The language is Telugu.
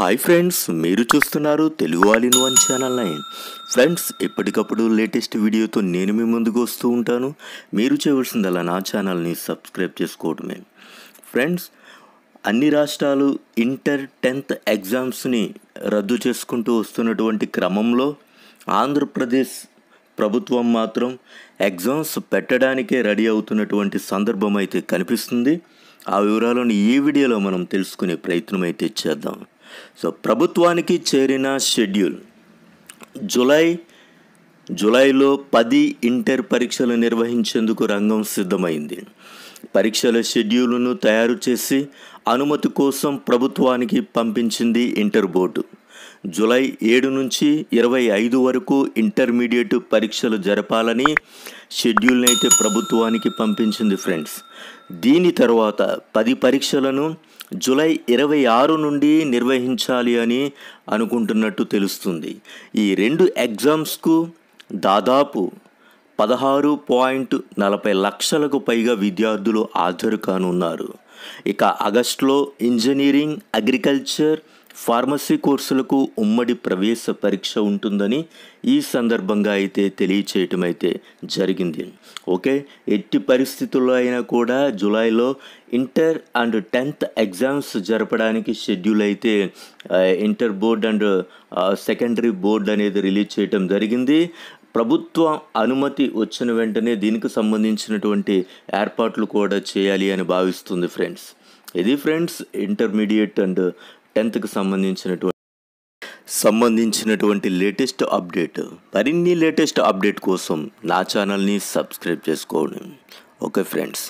హాయ్ ఫ్రెండ్స్ మీరు చూస్తున్నారు Telugu all in one channel nine friends ఎప్పటికప్పుడు లేటెస్ట్ వీడియోతో నేను మీ ముందుకు వస్తూ ఉంటాను మీరు చేయవలసిందలా నా ఛానల్ని సబ్స్క్రైబ్ చేసుకోవడమే ఫ్రెండ్స్ అన్ని రాష్ట్రాలు ఇంటర్ టెన్త్ ఎగ్జామ్స్ని రద్దు చేసుకుంటూ వస్తున్నటువంటి క్రమంలో ఆంధ్రప్రదేశ్ ప్రభుత్వం మాత్రం ఎగ్జామ్స్ పెట్టడానికే రెడీ అవుతున్నటువంటి సందర్భం అయితే కనిపిస్తుంది ఆ వివరాలను ఈ వీడియోలో మనం తెలుసుకునే ప్రయత్నం అయితే చేద్దాం సో ప్రభుత్వానికి చేరిన షెడ్యూల్ జులై జులైలో పది ఇంటర్ పరీక్షలు నిర్వహించేందుకు రంగం సిద్ధమైంది పరీక్షల షెడ్యూల్ను తయారు చేసి అనుమతి కోసం ప్రభుత్వానికి పంపించింది ఇంటర్ బోర్డు జులై ఏడు నుంచి ఇరవై ఐదు వరకు ఇంటర్మీడియట్ పరీక్షలు జరపాలని షెడ్యూల్ని అయితే ప్రభుత్వానికి పంపించింది ఫ్రెండ్స్ దీని తర్వాత పది పరీక్షలను జూలై ఇరవై ఆరు నుండి నిర్వహించాలి అని అనుకుంటున్నట్టు తెలుస్తుంది ఈ రెండు ఎగ్జామ్స్కు దాదాపు పదహారు పాయింట్ నలభై లక్షలకు పైగా విద్యార్థులు హాజరు కానున్నారు ఇక ఆగస్టులో ఇంజనీరింగ్ అగ్రికల్చర్ ఫార్మసీ కోర్సులకు ఉమ్మడి ప్రవేశ పరీక్ష ఉంటుందని ఈ సందర్భంగా అయితే తెలియచేయటం అయితే జరిగింది ఓకే ఎట్టి పరిస్థితుల్లో అయినా కూడా జూలైలో ఇంటర్ అండ్ టెన్త్ ఎగ్జామ్స్ జరపడానికి షెడ్యూల్ అయితే inter board and secondary board అనేది రిలీజ్ చేయటం జరిగింది ప్రభుత్వ అనుమతి వచ్చిన వెంటనే దీనికి సంబంధించినటువంటి ఏర్పాట్లు కూడా చేయాలి అని భావిస్తుంది ఫ్రెండ్స్ ఇది ఫ్రెండ్స్ ఇంటర్మీడియట్ అండ్ టెన్త్కు సంబంధించినటువంటి సంబంధించినటువంటి లేటెస్ట్ అప్డేట్ మరిన్ని లేటెస్ట్ అప్డేట్ కోసం నా ఛానల్ని సబ్స్క్రైబ్ చేసుకోండి ఓకే ఫ్రెండ్స్